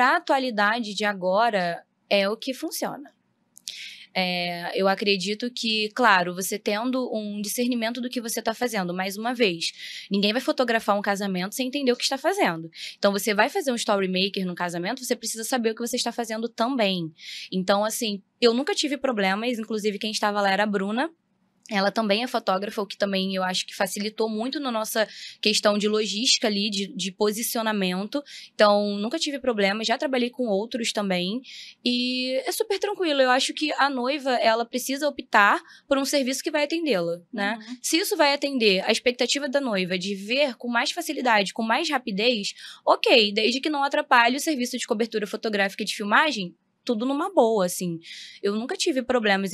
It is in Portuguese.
para a atualidade de agora é o que funciona. É, eu acredito que, claro, você tendo um discernimento do que você está fazendo, mais uma vez, ninguém vai fotografar um casamento sem entender o que está fazendo. Então, você vai fazer um story maker no casamento, você precisa saber o que você está fazendo também. Então, assim, eu nunca tive problemas, inclusive quem estava lá era a Bruna, ela também é fotógrafa, o que também eu acho que facilitou muito na nossa questão de logística ali, de, de posicionamento. Então, nunca tive problema, já trabalhei com outros também. E é super tranquilo. Eu acho que a noiva, ela precisa optar por um serviço que vai atendê-la, né? Uhum. Se isso vai atender a expectativa da noiva de ver com mais facilidade, com mais rapidez, ok, desde que não atrapalhe o serviço de cobertura fotográfica e de filmagem, tudo numa boa, assim. Eu nunca tive problemas.